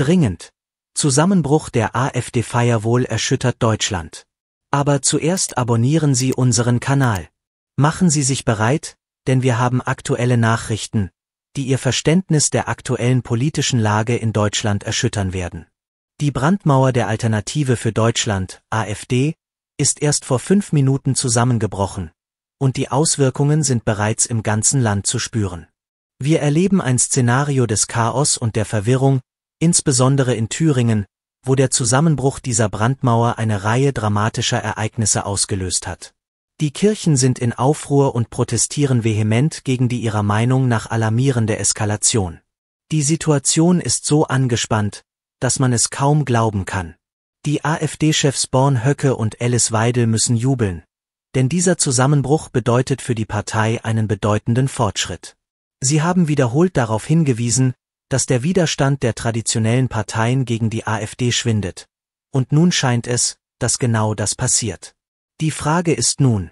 Dringend. Zusammenbruch der AfD-Feier erschüttert Deutschland. Aber zuerst abonnieren Sie unseren Kanal. Machen Sie sich bereit, denn wir haben aktuelle Nachrichten, die Ihr Verständnis der aktuellen politischen Lage in Deutschland erschüttern werden. Die Brandmauer der Alternative für Deutschland, AfD, ist erst vor fünf Minuten zusammengebrochen, und die Auswirkungen sind bereits im ganzen Land zu spüren. Wir erleben ein Szenario des Chaos und der Verwirrung, insbesondere in Thüringen, wo der Zusammenbruch dieser Brandmauer eine Reihe dramatischer Ereignisse ausgelöst hat. Die Kirchen sind in Aufruhr und protestieren vehement gegen die ihrer Meinung nach alarmierende Eskalation. Die Situation ist so angespannt, dass man es kaum glauben kann. Die AfD-Chefs Born Höcke und Alice Weidel müssen jubeln, denn dieser Zusammenbruch bedeutet für die Partei einen bedeutenden Fortschritt. Sie haben wiederholt darauf hingewiesen, dass der Widerstand der traditionellen Parteien gegen die AfD schwindet. Und nun scheint es, dass genau das passiert. Die Frage ist nun,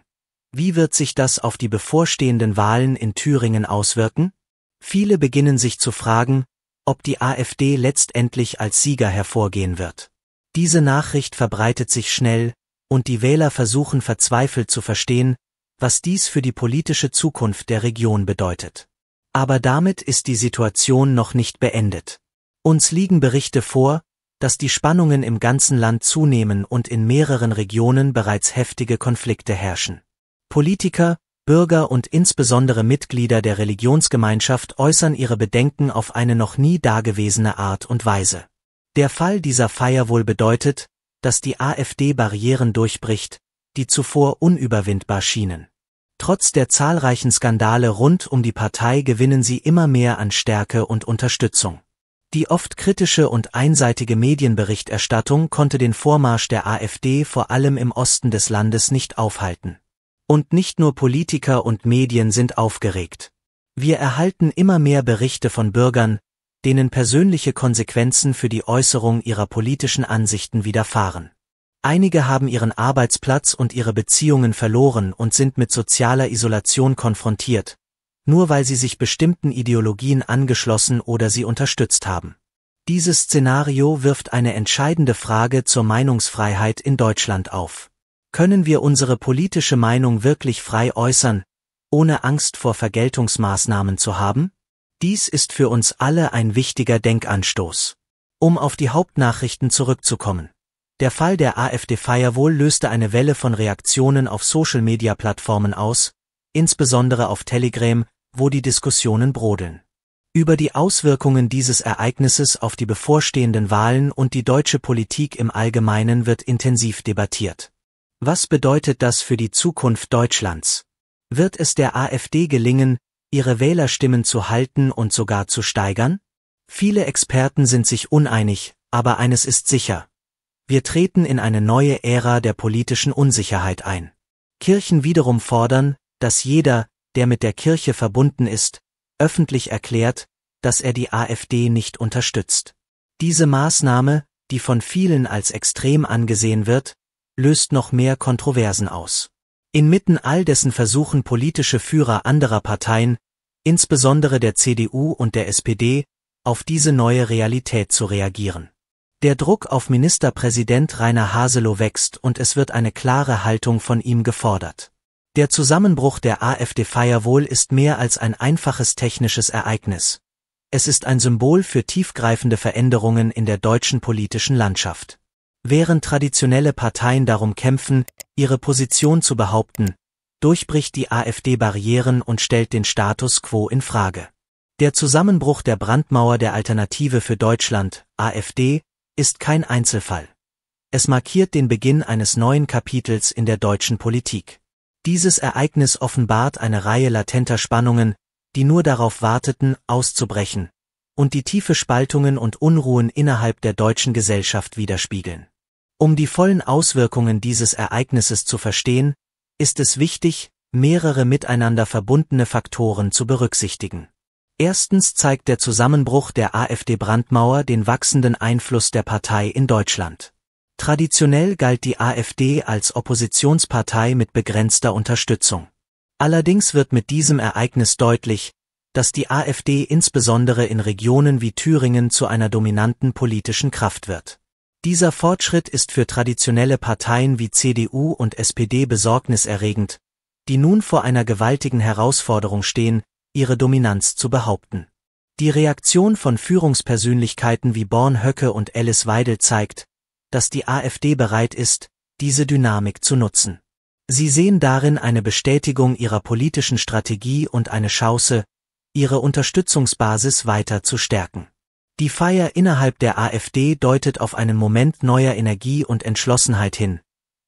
wie wird sich das auf die bevorstehenden Wahlen in Thüringen auswirken? Viele beginnen sich zu fragen, ob die AfD letztendlich als Sieger hervorgehen wird. Diese Nachricht verbreitet sich schnell, und die Wähler versuchen verzweifelt zu verstehen, was dies für die politische Zukunft der Region bedeutet. Aber damit ist die Situation noch nicht beendet. Uns liegen Berichte vor, dass die Spannungen im ganzen Land zunehmen und in mehreren Regionen bereits heftige Konflikte herrschen. Politiker, Bürger und insbesondere Mitglieder der Religionsgemeinschaft äußern ihre Bedenken auf eine noch nie dagewesene Art und Weise. Der Fall dieser Feier wohl bedeutet, dass die AfD Barrieren durchbricht, die zuvor unüberwindbar schienen. Trotz der zahlreichen Skandale rund um die Partei gewinnen sie immer mehr an Stärke und Unterstützung. Die oft kritische und einseitige Medienberichterstattung konnte den Vormarsch der AfD vor allem im Osten des Landes nicht aufhalten. Und nicht nur Politiker und Medien sind aufgeregt. Wir erhalten immer mehr Berichte von Bürgern, denen persönliche Konsequenzen für die Äußerung ihrer politischen Ansichten widerfahren. Einige haben ihren Arbeitsplatz und ihre Beziehungen verloren und sind mit sozialer Isolation konfrontiert, nur weil sie sich bestimmten Ideologien angeschlossen oder sie unterstützt haben. Dieses Szenario wirft eine entscheidende Frage zur Meinungsfreiheit in Deutschland auf. Können wir unsere politische Meinung wirklich frei äußern, ohne Angst vor Vergeltungsmaßnahmen zu haben? Dies ist für uns alle ein wichtiger Denkanstoß. Um auf die Hauptnachrichten zurückzukommen. Der Fall der AfD-Firewall löste eine Welle von Reaktionen auf Social-Media-Plattformen aus, insbesondere auf Telegram, wo die Diskussionen brodeln. Über die Auswirkungen dieses Ereignisses auf die bevorstehenden Wahlen und die deutsche Politik im Allgemeinen wird intensiv debattiert. Was bedeutet das für die Zukunft Deutschlands? Wird es der AfD gelingen, ihre Wählerstimmen zu halten und sogar zu steigern? Viele Experten sind sich uneinig, aber eines ist sicher, wir treten in eine neue Ära der politischen Unsicherheit ein. Kirchen wiederum fordern, dass jeder, der mit der Kirche verbunden ist, öffentlich erklärt, dass er die AfD nicht unterstützt. Diese Maßnahme, die von vielen als extrem angesehen wird, löst noch mehr Kontroversen aus. Inmitten all dessen versuchen politische Führer anderer Parteien, insbesondere der CDU und der SPD, auf diese neue Realität zu reagieren. Der Druck auf Ministerpräsident Rainer Haselow wächst und es wird eine klare Haltung von ihm gefordert. Der Zusammenbruch der AfD Firewall ist mehr als ein einfaches technisches Ereignis. Es ist ein Symbol für tiefgreifende Veränderungen in der deutschen politischen Landschaft. Während traditionelle Parteien darum kämpfen, ihre Position zu behaupten, durchbricht die AfD Barrieren und stellt den Status quo in Frage. Der Zusammenbruch der Brandmauer der Alternative für Deutschland, AfD, ist kein Einzelfall. Es markiert den Beginn eines neuen Kapitels in der deutschen Politik. Dieses Ereignis offenbart eine Reihe latenter Spannungen, die nur darauf warteten, auszubrechen, und die tiefe Spaltungen und Unruhen innerhalb der deutschen Gesellschaft widerspiegeln. Um die vollen Auswirkungen dieses Ereignisses zu verstehen, ist es wichtig, mehrere miteinander verbundene Faktoren zu berücksichtigen Erstens zeigt der Zusammenbruch der AfD-Brandmauer den wachsenden Einfluss der Partei in Deutschland. Traditionell galt die AfD als Oppositionspartei mit begrenzter Unterstützung. Allerdings wird mit diesem Ereignis deutlich, dass die AfD insbesondere in Regionen wie Thüringen zu einer dominanten politischen Kraft wird. Dieser Fortschritt ist für traditionelle Parteien wie CDU und SPD besorgniserregend, die nun vor einer gewaltigen Herausforderung stehen, ihre Dominanz zu behaupten. Die Reaktion von Führungspersönlichkeiten wie Born Höcke und Alice Weidel zeigt, dass die AfD bereit ist, diese Dynamik zu nutzen. Sie sehen darin eine Bestätigung ihrer politischen Strategie und eine Chance, ihre Unterstützungsbasis weiter zu stärken. Die Feier innerhalb der AfD deutet auf einen Moment neuer Energie und Entschlossenheit hin,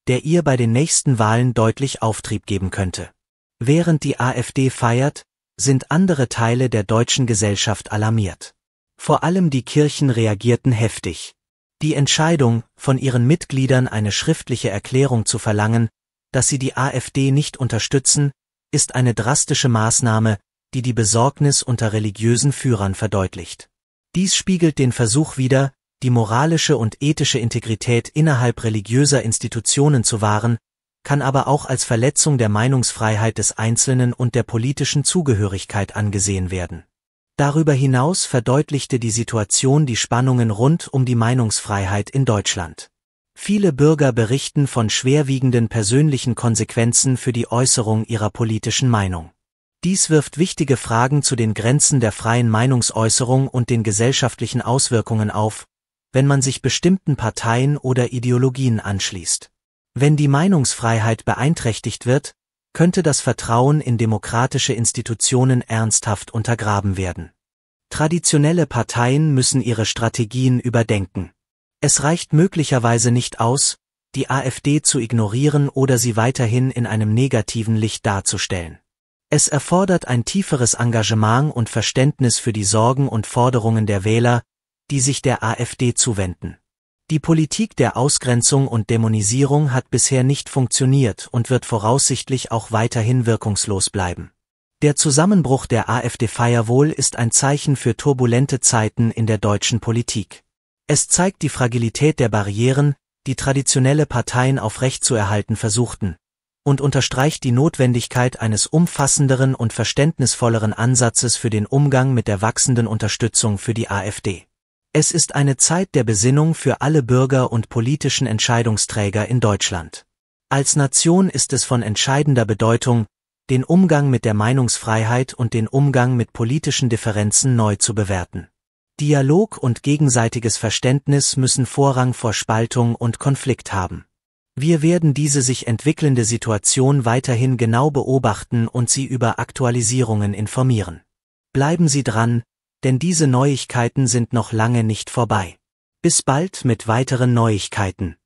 der ihr bei den nächsten Wahlen deutlich Auftrieb geben könnte. Während die AfD feiert, sind andere Teile der deutschen Gesellschaft alarmiert. Vor allem die Kirchen reagierten heftig. Die Entscheidung, von ihren Mitgliedern eine schriftliche Erklärung zu verlangen, dass sie die AfD nicht unterstützen, ist eine drastische Maßnahme, die die Besorgnis unter religiösen Führern verdeutlicht. Dies spiegelt den Versuch wider, die moralische und ethische Integrität innerhalb religiöser Institutionen zu wahren, kann aber auch als Verletzung der Meinungsfreiheit des Einzelnen und der politischen Zugehörigkeit angesehen werden. Darüber hinaus verdeutlichte die Situation die Spannungen rund um die Meinungsfreiheit in Deutschland. Viele Bürger berichten von schwerwiegenden persönlichen Konsequenzen für die Äußerung ihrer politischen Meinung. Dies wirft wichtige Fragen zu den Grenzen der freien Meinungsäußerung und den gesellschaftlichen Auswirkungen auf, wenn man sich bestimmten Parteien oder Ideologien anschließt. Wenn die Meinungsfreiheit beeinträchtigt wird, könnte das Vertrauen in demokratische Institutionen ernsthaft untergraben werden. Traditionelle Parteien müssen ihre Strategien überdenken. Es reicht möglicherweise nicht aus, die AfD zu ignorieren oder sie weiterhin in einem negativen Licht darzustellen. Es erfordert ein tieferes Engagement und Verständnis für die Sorgen und Forderungen der Wähler, die sich der AfD zuwenden. Die Politik der Ausgrenzung und Dämonisierung hat bisher nicht funktioniert und wird voraussichtlich auch weiterhin wirkungslos bleiben. Der Zusammenbruch der AfD Firewall ist ein Zeichen für turbulente Zeiten in der deutschen Politik. Es zeigt die Fragilität der Barrieren, die traditionelle Parteien aufrechtzuerhalten versuchten, und unterstreicht die Notwendigkeit eines umfassenderen und verständnisvolleren Ansatzes für den Umgang mit der wachsenden Unterstützung für die AfD. Es ist eine Zeit der Besinnung für alle Bürger und politischen Entscheidungsträger in Deutschland. Als Nation ist es von entscheidender Bedeutung, den Umgang mit der Meinungsfreiheit und den Umgang mit politischen Differenzen neu zu bewerten. Dialog und gegenseitiges Verständnis müssen Vorrang vor Spaltung und Konflikt haben. Wir werden diese sich entwickelnde Situation weiterhin genau beobachten und Sie über Aktualisierungen informieren. Bleiben Sie dran, denn diese Neuigkeiten sind noch lange nicht vorbei. Bis bald mit weiteren Neuigkeiten.